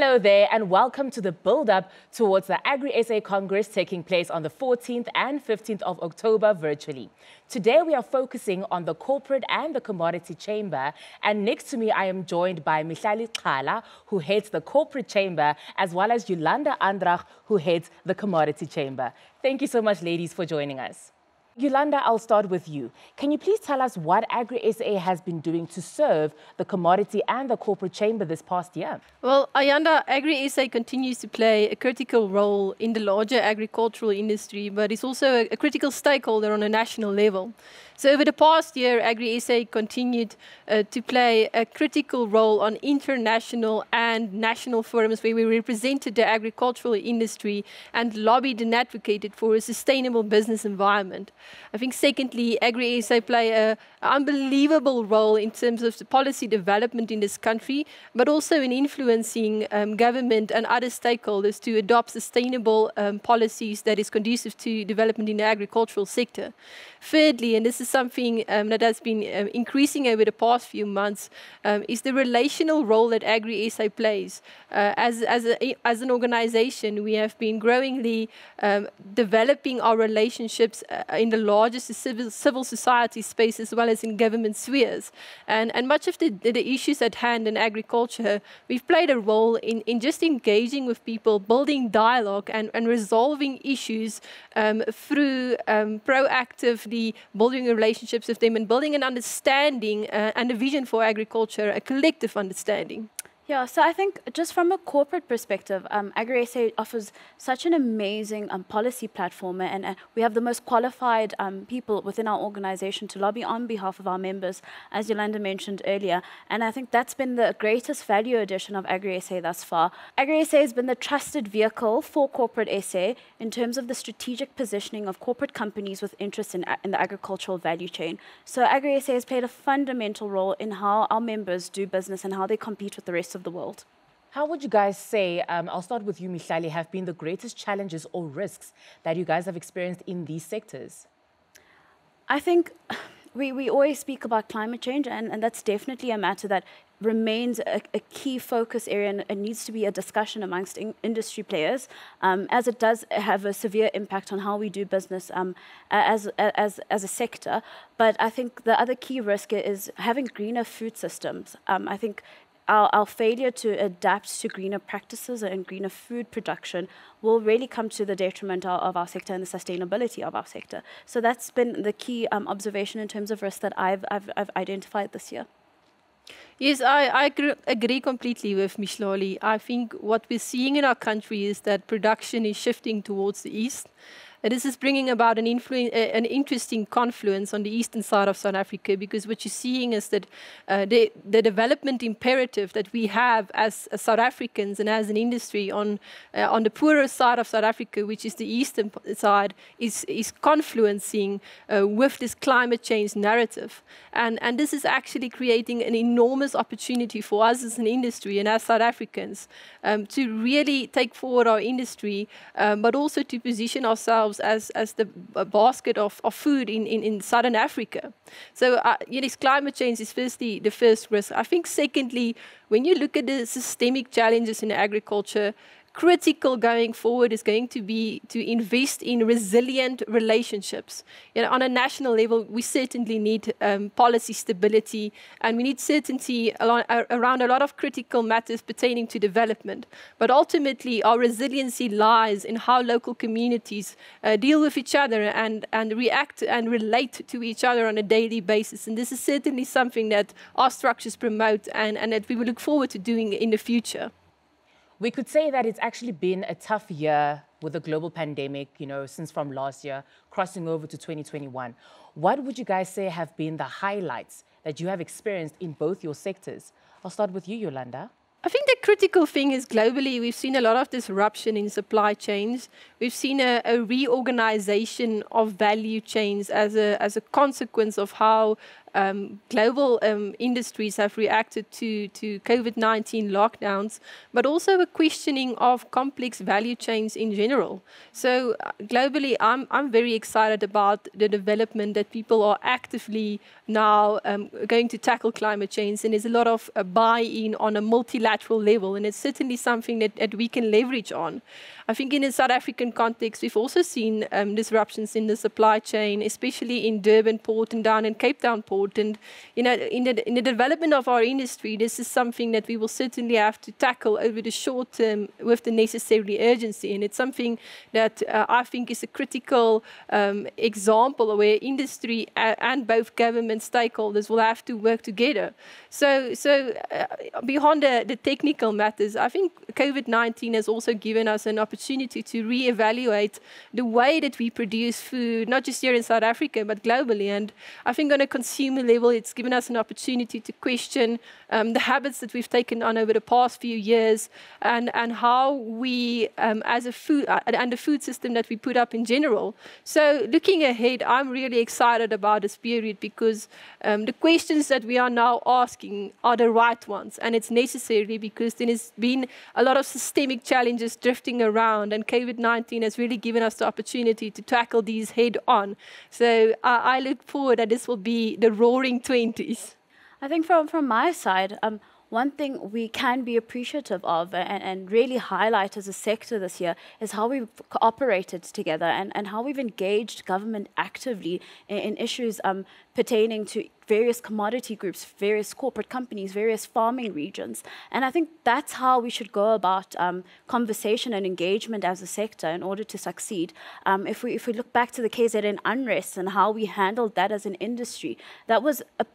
Hello there, and welcome to the build up towards the Agri SA Congress taking place on the 14th and 15th of October virtually. Today, we are focusing on the corporate and the commodity chamber. And next to me, I am joined by Michali Kala, who heads the corporate chamber, as well as Yolanda Andrach, who heads the commodity chamber. Thank you so much, ladies, for joining us. Yolanda, I'll start with you. Can you please tell us what AgriSA has been doing to serve the commodity and the corporate chamber this past year? Well, Ayanda, AgriSA continues to play a critical role in the larger agricultural industry, but it's also a, critical stakeholder on a national level. So over the past year, AgriSA continued uh, to play a critical role on international and national forums where we represented the agricultural industry and lobbied and advocated for a sustainable business environment. I think secondly, agri-ASA play an unbelievable role in terms of the policy development in this country, but also in influencing um, government and other stakeholders to adopt sustainable um, policies that is conducive to development in the agricultural sector. Thirdly, and this is something um, that has been uh, increasing over the past few months, um, is the relational role that agri-ASA plays. Uh, as, as, a, as an organization, we have been growingly um, developing our relationships uh, in the larger civil, civil society space as well as in government spheres. And, and much of the, the issues at hand in agriculture, we've played a role in, in just engaging with people, building dialogue and, and resolving issues um, through um, proactively building relationships with them and building an understanding uh, and a vision for agriculture, a collective understanding. Yeah, so I think just from a corporate perspective, um, AgriSA offers such an amazing um, policy platform, and uh, we have the most qualified um, people within our organization to lobby on behalf of our members, as Yolanda mentioned earlier. And I think that's been the greatest value addition of AgriSA thus far. AgriSA has been the trusted vehicle for corporate SA in terms of the strategic positioning of corporate companies with interest in, in the agricultural value chain. So AgriSA has played a fundamental role in how our members do business and how they compete with the rest of of the world. How would you guys say, um, I'll start with you, Michali, have been the greatest challenges or risks that you guys have experienced in these sectors? I think we, we always speak about climate change, and, and that's definitely a matter that remains a, a, key focus area and it needs to be a discussion amongst in industry players um, as it does have a severe impact on how we do business um, as, as, as a sector. But I think the other key risk is having greener food systems. Um, I think our, our failure to adapt to greener practices and greener food production will really come to the detriment of, of our sector and the sustainability of our sector. So that's been the key um, observation in terms of risk that I've, I've, I've identified this year. Yes, I, I agree completely with Mishloli. I think what we're seeing in our country is that production is shifting towards the east this is bringing about an, an, interesting confluence on the eastern side of South Africa because what you're seeing is that uh, the, the, development imperative that we have as, South Africans and as an industry on, uh, on the poorer side of South Africa, which is the eastern side, is, is confluencing uh, with this climate change narrative. And, and this is actually creating an enormous opportunity for us as an industry and as South Africans um, to really take forward our industry, um, but also to position ourselves themselves as, as the uh, basket of, of food in, in, in southern Africa. So uh, yes, climate change is firstly the first risk. I think secondly, when you look at the systemic challenges in agriculture, critical going forward is going to be to invest in resilient relationships. You know, on a national level, we certainly need um, policy stability and we need certainty uh, around a lot of critical matters pertaining to development. But ultimately, our resiliency lies in how local communities uh, deal with each other and, and react and relate to each other on a daily basis. And this is certainly something that our structures promote and, and that we will look forward to doing in the future we could say that it's actually been a tough year with the global pandemic, you know, since from last year, crossing over to 2021. What would you guys say have been the highlights that you have experienced in both your sectors? I'll start with you, Yolanda. I think the critical thing is globally, we've seen a lot of disruption in supply chains. We've seen a, a reorganization of value chains as a, as a consequence of how um, global um, industries have reacted to, to COVID 19 lockdowns, but also a questioning of complex value chains in general. So, uh, globally, I'm, I'm very excited about the development that people are actively now um, going to tackle climate change, and there's a lot of uh, buy in on a multilateral level, and it's certainly something that, that we can leverage on. I think in the South African context, we've also seen um, disruptions in the supply chain, especially in Durban Port and down in Cape Town Port. And you know, in the, in the development of our industry, this is something that we will certainly have to tackle over the short term with the necessary urgency. And it's something that uh, I think is a critical um, example where industry uh, and both government stakeholders will have to work together. So, so uh, beyond the, the technical matters, I think COVID-19 has also given us an opportunity opportunity to reevaluate the way that we produce food, not just here in South Africa, but globally. And I think on a consumer level, it's given us an opportunity to question um, the habits that we've taken on over the past few years and, and how we, um, as a food, uh, and the food system that we put up in general. So looking ahead, I'm really excited about this period because um, the questions that we are now asking are the right ones. And it's necessary because there has been a lot of systemic challenges drifting around around, and COVID 19 has really given us the opportunity to tackle these head on. So uh, I look forward that this will be the roaring 20s. I think from, from my side, um, one thing we can be appreciative of and, and really highlight as a sector this year is how we've cooperated together and, and how we've engaged government actively in, in issues um, pertaining to various commodity groups, various corporate companies, various farming regions. And I think that's how we should go about um, conversation and engagement as a sector in order to succeed. Um, if, we, if we look back to the KZN unrest and how we handled that as an industry, that was a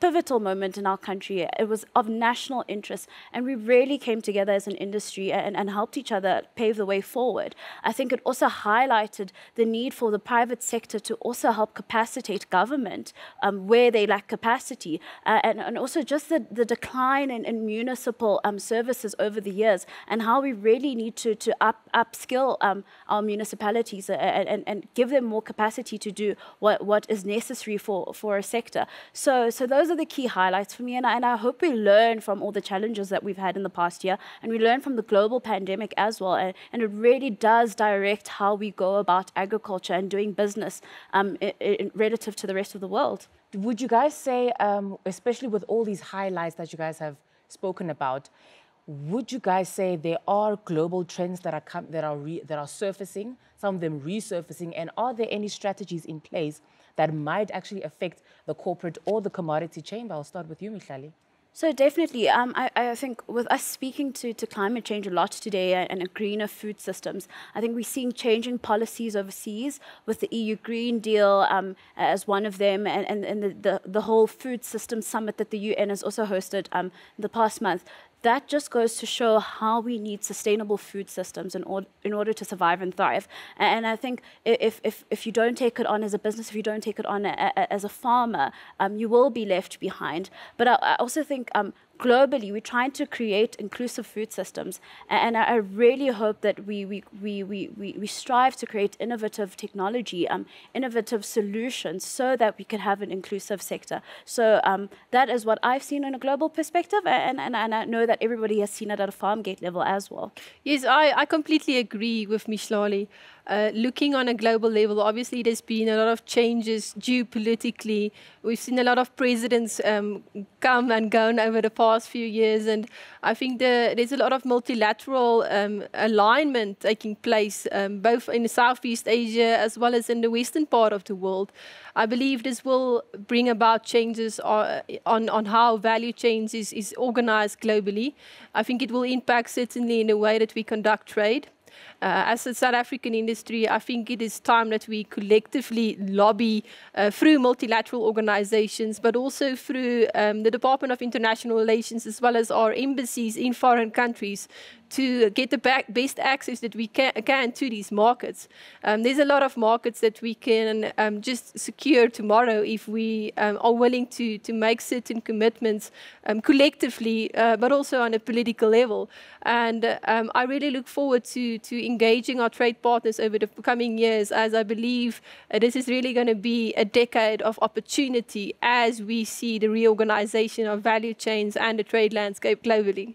pivotal moment in our country. It was of national interest, and we really came together as an industry and, and helped each other pave the way forward. I think it also highlighted the need for the private sector to also help capacitate government um, where they lack capacity, uh, and, and also just the, the decline in, in municipal um, services over the years, and how we really need to, to up, upskill um, our municipalities uh, and, and, and give them more capacity to do what, what is necessary for, for a sector. So, so those those are the key highlights for me. And I, and I hope we learn from all the challenges that we've had in the past year. And we learn from the global pandemic as well. And, and it really does direct how we go about agriculture and doing business um, in, in, relative to the rest of the world. Would you guys say, um, especially with all these highlights that you guys have spoken about, would you guys say there are global trends that are com- that are re- that are surfacing, some of them resurfacing, and are there any strategies in place that might actually affect the corporate or the commodity chamber? I'll start with you, Michali. So definitely, um, I, I, think with us speaking to, to climate change a lot today and, and greener food systems, I think we're seeing changing policies overseas with the EU Green Deal um, as one of them and, and, and the, the, the, whole food system summit that the UN has also hosted um, the past month that just goes to show how we need sustainable food systems in, or, in order to survive and thrive. And I think if, if, if you don't take it on as a business, if you don't take it on a, a, as a farmer, um, you will be left behind. But I, I also think um, globally, we're trying to create inclusive food systems. And, I really hope that we, we, we, we, we strive to create innovative technology, um, innovative solutions, so that we can have an inclusive sector. So um, that is what I've seen in a global perspective, and, and, and I know that everybody has seen it at a farm gate level as well. Yes, I, I completely agree with Michlali. Uh, looking on a global level, obviously there's been a lot of changes geopolitically. We've seen a lot of presidents um, come and go over the past few years, and I think the, there's a lot of multilateral um, alignment taking place, um, both in Southeast Asia as well as in the western part of the world. I believe this will bring about changes on, uh, on, on how value chains is, is organized globally. I think it will impact certainly in the way that we conduct trade. Uh, as a South African industry, I think it is time that we collectively lobby uh, through multilateral organizations, but also through um, the Department of International Relations, as well as our embassies in foreign countries, to get the best access that we can, can to these markets. Um, there's a lot of markets that we can um, just secure tomorrow if we um, are willing to, to make certain commitments um, collectively, uh, but also on a political level. And um, I really look forward to, to engaging our trade partners over the coming years, as I believe uh, this is really going to be a decade of opportunity as we see the reorganization of value chains and the trade landscape globally.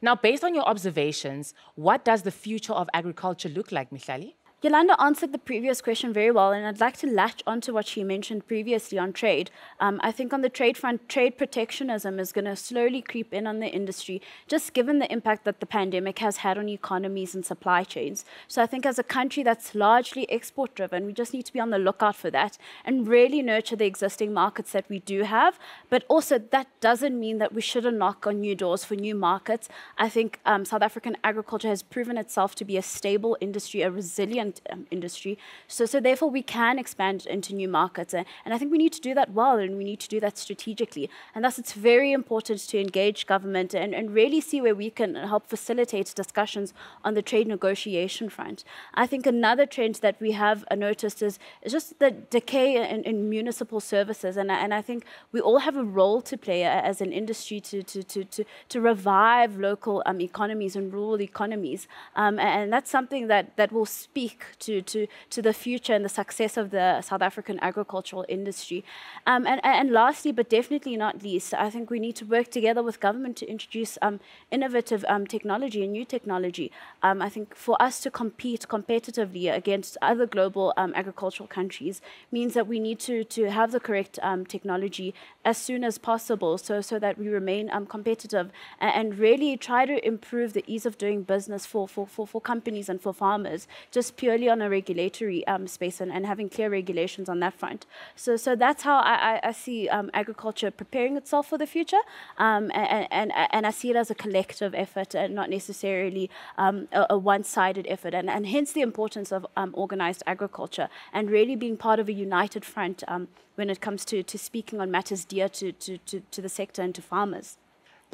Now, based on your observations, what does the future of agriculture look like, Michali? Yolanda answered the previous question very well, and I'd like to latch onto what she mentioned previously on trade. Um, I think on the trade front, trade protectionism is going to slowly creep in on the industry, just given the impact that the pandemic has had on economies and supply chains. So I think as a country that's largely export driven, we just need to be on the lookout for that and really nurture the existing markets that we do have. But also, that doesn't mean that we shouldn't knock on new doors for new markets. I think um, South African agriculture has proven itself to be a stable industry, a resilient um, industry. So, so therefore, we can expand into new markets. And, and I think we need to do that well and we need to do that strategically. And thus, it's very important to engage government and, and really see where we can help facilitate discussions on the trade negotiation front. I think another trend that we have noticed is, is just the decay in, in municipal services. And, and I think we all have a role to play as an industry to, to, to, to, to revive local um, economies and rural economies. Um, and that's something that, that will speak to, to, to the future and the success of the South African agricultural industry. Um, and, and lastly, but definitely not least, I think we need to work together with government to introduce um, innovative um, technology and new technology. Um, I think for us to compete competitively against other global um, agricultural countries means that we need to, to have the correct um, technology as soon as possible so, so that we remain competitive and, and really try to improve the ease of doing business for, for, for, for companies and for farmers, just pure purely on a regulatory um, space and, and, having clear regulations on that front. So, so that's how I, I see um, agriculture preparing itself for the future, um, and, and, and I see it as a collective effort and not necessarily um, a, a one-sided effort, and, and hence the importance of um, organized agriculture and really being part of a united front um, when it comes to, to speaking on matters dear to, to, to, to the sector and to farmers.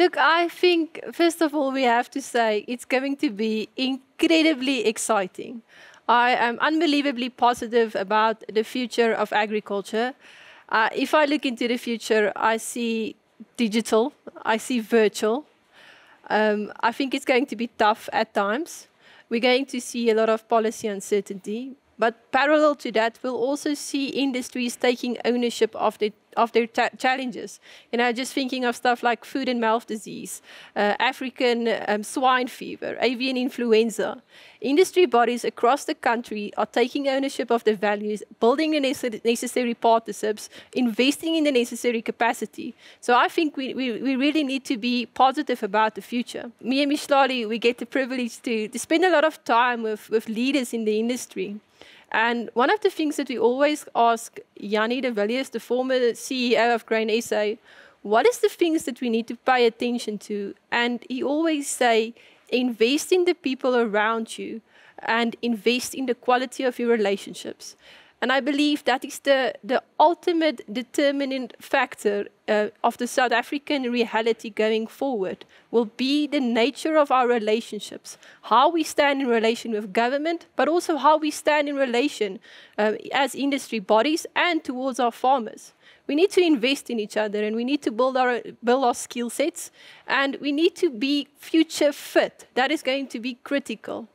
Look, I think, first of all, we have to say it's going to be incredibly exciting. I am unbelievably positive about the future of agriculture. Uh, if I look into the future, I see digital, I see virtual. Um, I think it's going to be tough at times. We're going to see a lot of policy uncertainty. But parallel to that, we'll also see industries taking ownership of the of their challenges. you know, just thinking of stuff like food and mouth disease, uh, African um, swine fever, avian influenza. Industry bodies across the country are taking ownership of their values, building the nece necessary partnerships, investing in the necessary capacity. So I think we, we, we really need to be positive about the future. Me and Mishlali, we get the privilege to, to spend a lot of time with, with leaders in the industry. And one of the things that we always ask Yanni de Villiers, the former CEO of Grain SA, what is the things that we need to pay attention to? And he always say, invest in the people around you and invest in the quality of your relationships. And I believe that is the, the ultimate determining factor uh, of the South African reality going forward will be the nature of our relationships, how we stand in relation with government, but also how we stand in relation uh, as industry bodies and towards our farmers. We need to invest in each other and we need to build our, build our skill sets and we need to be future fit. That is going to be critical.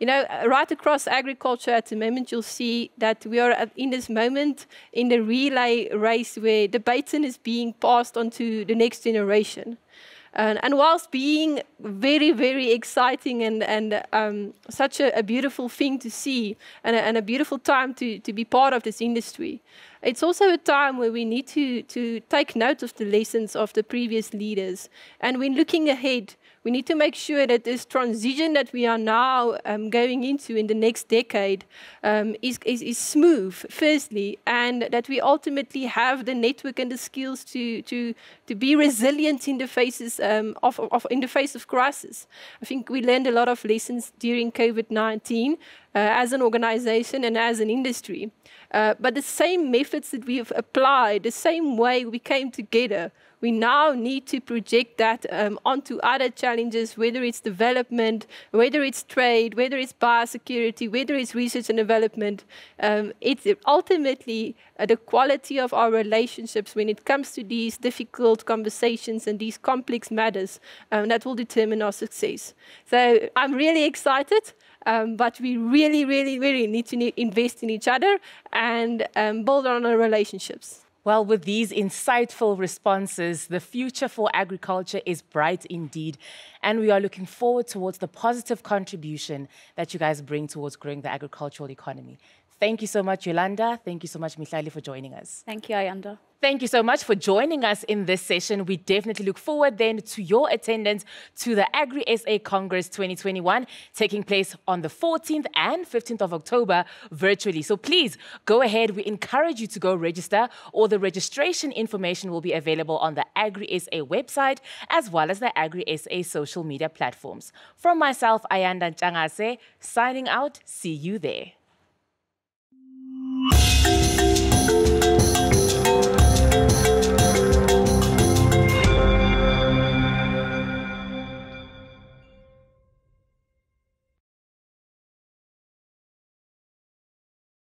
You know, uh, right across agriculture at the moment, you'll see that we are in this moment in the relay race where the baton is being passed on to the next generation. And, and, whilst being very, very exciting and, and um, such a, a, beautiful thing to see and a, and a beautiful time to, to, be part of this industry, it's also a time where we need to, to, take note of the lessons of the previous leaders. And when looking ahead, we need to make sure that this transition that we are now um, going into in the next decade um, is, is, is smooth, firstly, and that we ultimately have the network and the skills to, to, to be resilient in the, faces, um, of, of, in the face of crisis. I think we learned a lot of lessons during COVID 19 uh, as an organization and as an industry. Uh, but the same methods that we've applied, the same way we came together, we now need to project that um, onto other challenges, whether it's development, whether it's trade, whether it's biosecurity, whether it's research and development. Um, it's ultimately uh, the quality of our relationships when it comes to these difficult conversations and these complex matters um, that will determine our success. So I'm really excited. Um, but we really, really, really need to invest in each other and um, build on our relationships. Well, with these insightful responses, the future for agriculture is bright indeed. And we are looking forward towards the positive contribution that you guys bring towards growing the agricultural economy. Thank you so much, Yolanda. Thank you so much, Mihlali, for joining us. Thank you, Ayanda. Thank you so much for joining us in this session. We definitely look forward then to your attendance to the Agri SA Congress 2021 taking place on the 14th and 15th of October virtually. So please go ahead. We encourage you to go register. All the registration information will be available on the Agri SA website as well as the Agri SA social media platforms. From myself, Ayanda Changase, signing out. See you there.